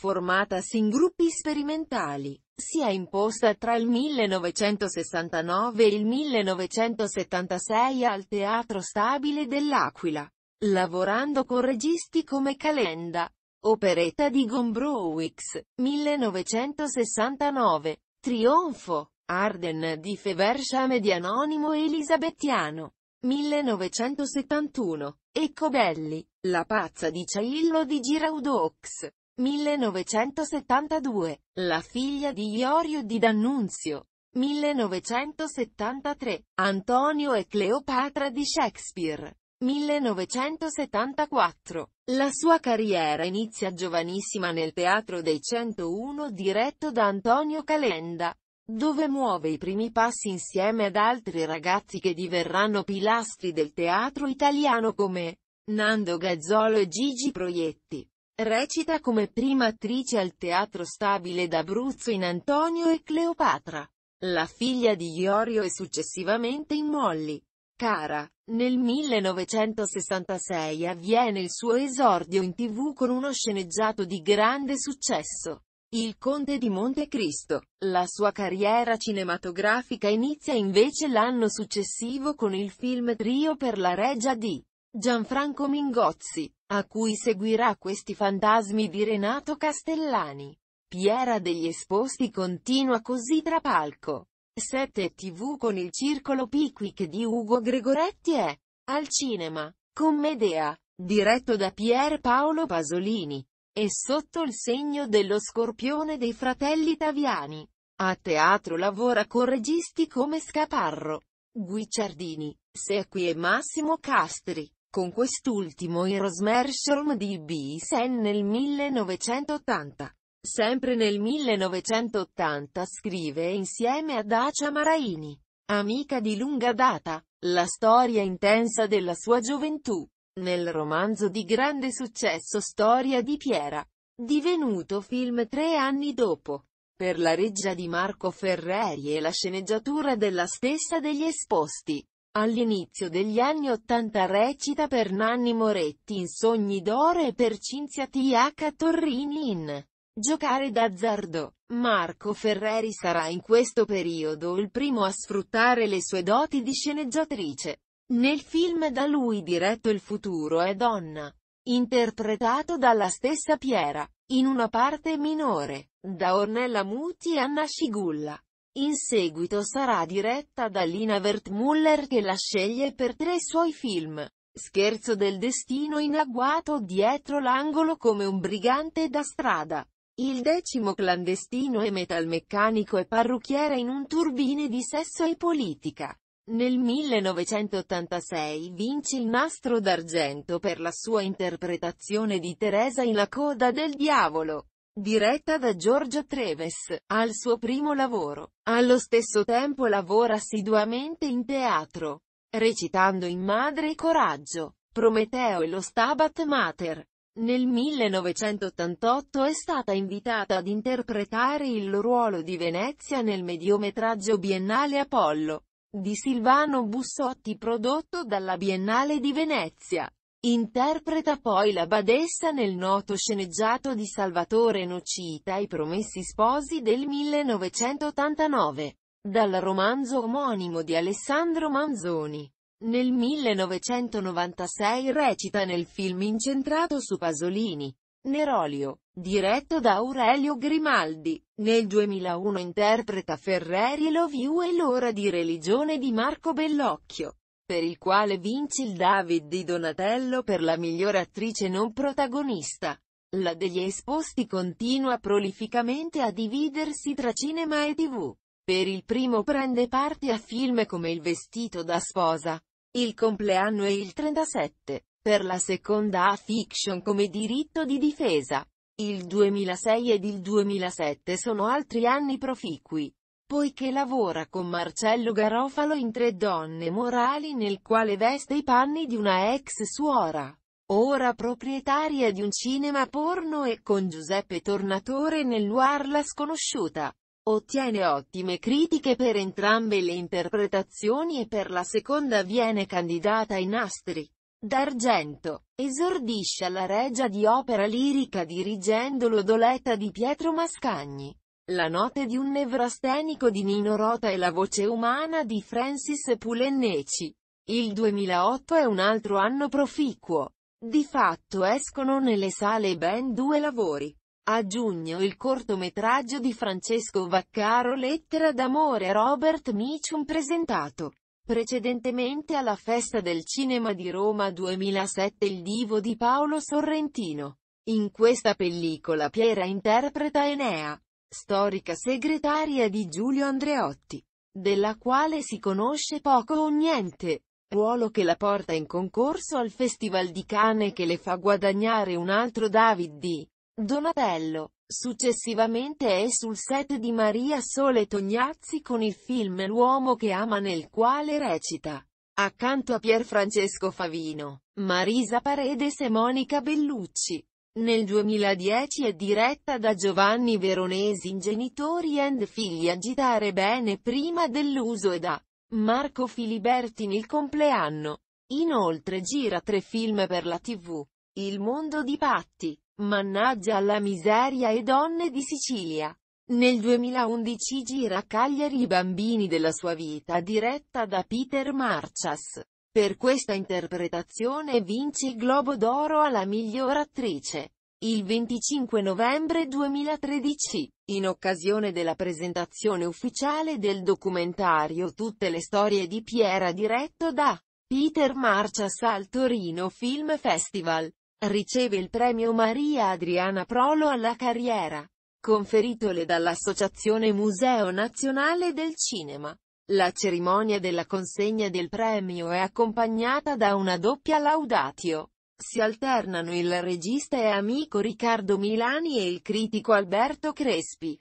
formatasi in gruppi sperimentali. Si è imposta tra il 1969 e il 1976 al Teatro Stabile dell'Aquila, lavorando con registi come Calenda, Operetta di Gombrowicz, 1969, Trionfo, Arden di Feversham e di Anonimo Elisabettiano, 1971, e Cobelli, La pazza di Ciaillo di Giraudox, 1972, la figlia di Iorio di D'Annunzio. 1973, Antonio e Cleopatra di Shakespeare. 1974. La sua carriera inizia giovanissima nel Teatro dei 101 diretto da Antonio Calenda, dove muove i primi passi insieme ad altri ragazzi che diverranno pilastri del teatro italiano come Nando Gazzolo e Gigi Proietti. Recita come prima attrice al Teatro Stabile d'Abruzzo in Antonio e Cleopatra, la figlia di Iorio e successivamente in Molly. Cara. Nel 1966 avviene il suo esordio in tv con uno sceneggiato di grande successo. Il Conte di Montecristo. La sua carriera cinematografica inizia invece l'anno successivo con il film Trio per la Regia di Gianfranco Mingozzi, a cui seguirà questi fantasmi di Renato Castellani. Piera degli Esposti continua così tra palco. 7 TV con il Circolo Pickwick di Ugo Gregoretti e al cinema, Commedea, diretto da Pier Paolo Pasolini, e sotto il segno dello scorpione dei fratelli Taviani. A teatro lavora con registi come Scaparro, Guicciardini, Sequi e Massimo Castri. Con quest'ultimo i Rosmersholm di BSN nel 1980. Sempre nel 1980 scrive insieme a Dacia Maraini, amica di lunga data, la storia intensa della sua gioventù, nel romanzo di grande successo Storia di Piera, divenuto film tre anni dopo, per la reggia di Marco Ferreri e la sceneggiatura della stessa degli esposti. All'inizio degli anni Ottanta recita per Nanni Moretti in Sogni d'oro e per Cinzia T.H. Torrini in Giocare d'azzardo. Marco Ferreri sarà in questo periodo il primo a sfruttare le sue doti di sceneggiatrice. Nel film da lui diretto Il futuro è donna, interpretato dalla stessa Piera, in una parte minore, da Ornella Muti e Anna Scigulla. In seguito sarà diretta da Lina Wertmuller che la sceglie per tre suoi film. Scherzo del destino in agguato dietro l'angolo come un brigante da strada. Il decimo clandestino è metalmeccanico e parrucchiere in un turbine di sesso e politica. Nel 1986 vince il nastro d'argento per la sua interpretazione di Teresa in La coda del diavolo diretta da Giorgio Treves, al suo primo lavoro. Allo stesso tempo lavora assiduamente in teatro, recitando in Madre e Coraggio, Prometeo e lo Stabat Mater. Nel 1988 è stata invitata ad interpretare il ruolo di Venezia nel mediometraggio biennale Apollo, di Silvano Bussotti prodotto dalla Biennale di Venezia. Interpreta poi la badessa nel noto sceneggiato di Salvatore Nocita I Promessi Sposi del 1989, dal romanzo omonimo di Alessandro Manzoni. Nel 1996 recita nel film incentrato su Pasolini, Nerolio, diretto da Aurelio Grimaldi. Nel 2001 interpreta Ferreri Love You e l'ora di religione di Marco Bellocchio per il quale vince il David di Donatello per la miglior attrice non protagonista. La degli esposti continua prolificamente a dividersi tra cinema e tv. Per il primo prende parte a film come Il vestito da sposa, Il compleanno e Il 37, per la seconda a fiction come Diritto di difesa. Il 2006 ed il 2007 sono altri anni proficui poiché lavora con Marcello Garofalo in Tre Donne Morali nel quale veste i panni di una ex suora, ora proprietaria di un cinema porno e con Giuseppe Tornatore nel la Sconosciuta. Ottiene ottime critiche per entrambe le interpretazioni e per la seconda viene candidata ai nastri. D'Argento, esordisce alla regia di opera lirica dirigendo l'Odoletta di Pietro Mascagni. La note di un nevrastenico di Nino Rota e la voce umana di Francis Pulenneci. Il 2008 è un altro anno proficuo. Di fatto escono nelle sale ben due lavori. A giugno il cortometraggio di Francesco Vaccaro Lettera d'amore Robert Michum presentato. Precedentemente alla Festa del Cinema di Roma 2007 Il Divo di Paolo Sorrentino. In questa pellicola Piera interpreta Enea storica segretaria di Giulio Andreotti, della quale si conosce poco o niente, ruolo che la porta in concorso al Festival di Cane che le fa guadagnare un altro David di Donatello. Successivamente è sul set di Maria Sole Tognazzi con il film L'uomo che ama nel quale recita, accanto a Pierfrancesco Favino, Marisa Paredes e Monica Bellucci. Nel 2010 è diretta da Giovanni Veronesi in Genitori and Figli agitare bene prima dell'uso e da Marco Filiberti nel compleanno. Inoltre gira tre film per la tv. Il mondo di Patti, Mannaggia alla miseria e Donne di Sicilia. Nel 2011 gira Cagliari i bambini della sua vita diretta da Peter Marchas. Per questa interpretazione vince il Globo d'Oro alla miglior attrice. Il 25 novembre 2013, in occasione della presentazione ufficiale del documentario Tutte le storie di Piera diretto da Peter Marcias al Torino Film Festival, riceve il premio Maria Adriana Prolo alla carriera, conferitole dall'Associazione Museo Nazionale del Cinema. La cerimonia della consegna del premio è accompagnata da una doppia laudatio. Si alternano il regista e amico Riccardo Milani e il critico Alberto Crespi.